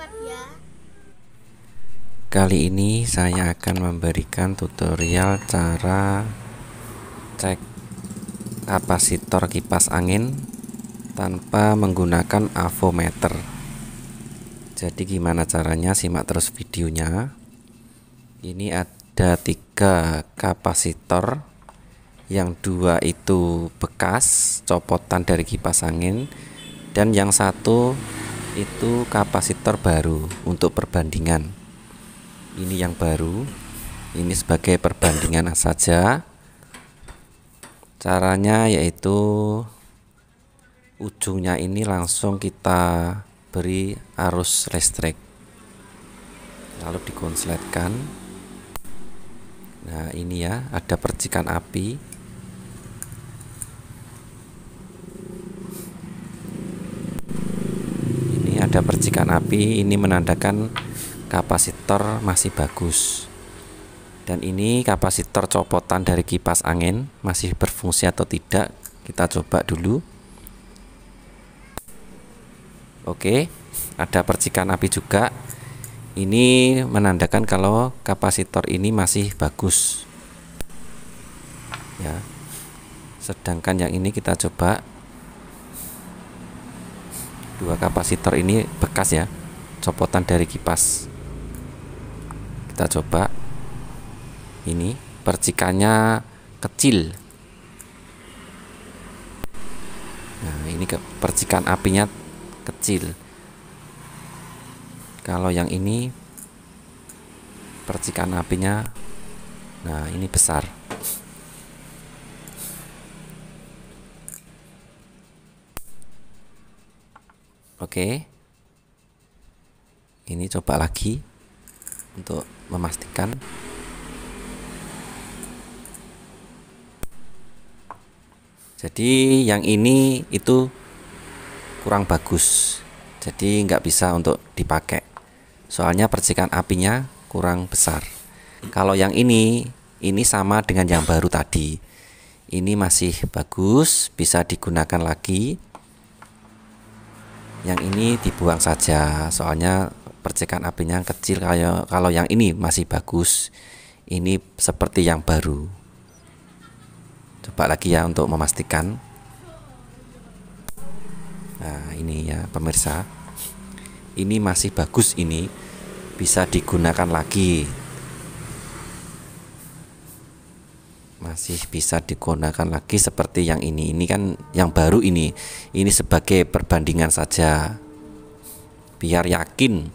cepat ya. Kali ini saya akan memberikan tutorial cara cek kapasitor kipas angin tanpa menggunakan avometer. Jadi gimana caranya simak terus videonya. Ini ada tiga kapasitor yang dua itu bekas copotan dari kipas angin dan yang satu itu kapasitor baru untuk perbandingan ini yang baru ini sebagai perbandingan saja caranya yaitu ujungnya ini langsung kita beri arus listrik lalu dikonsletkan nah ini ya ada percikan api ada percikan api ini menandakan kapasitor masih bagus dan ini kapasitor copotan dari kipas angin masih berfungsi atau tidak kita coba dulu oke ada percikan api juga ini menandakan kalau kapasitor ini masih bagus ya sedangkan yang ini kita coba dua kapasitor ini bekas ya copotan dari kipas kita coba ini percikannya kecil nah ini ke percikan apinya kecil kalau yang ini percikan apinya nah ini besar Oke. Ini coba lagi untuk memastikan. Jadi yang ini itu kurang bagus. Jadi nggak bisa untuk dipakai. Soalnya percikan apinya kurang besar. Kalau yang ini ini sama dengan yang baru tadi. Ini masih bagus, bisa digunakan lagi yang ini dibuang saja soalnya percikan apinya kecil kayak kalau yang ini masih bagus ini seperti yang baru coba lagi ya untuk memastikan nah ini ya pemirsa ini masih bagus ini bisa digunakan lagi masih bisa digunakan lagi seperti yang ini ini kan yang baru ini ini sebagai perbandingan saja biar yakin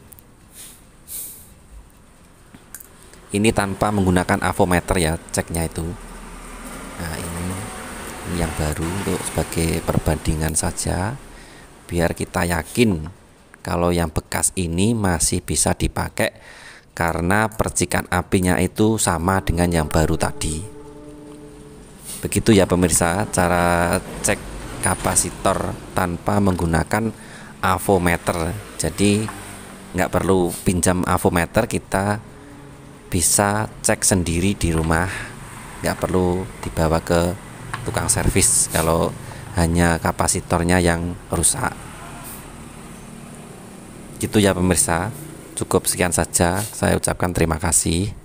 ini tanpa menggunakan avometer ya ceknya itu nah ini, ini yang baru untuk sebagai perbandingan saja biar kita yakin kalau yang bekas ini masih bisa dipakai karena percikan apinya itu sama dengan yang baru tadi. Begitu ya pemirsa cara cek kapasitor tanpa menggunakan avometer. Jadi nggak perlu pinjam avometer kita bisa cek sendiri di rumah nggak perlu dibawa ke tukang servis kalau hanya kapasitornya yang rusak gitu ya pemirsa cukup sekian saja saya ucapkan terima kasih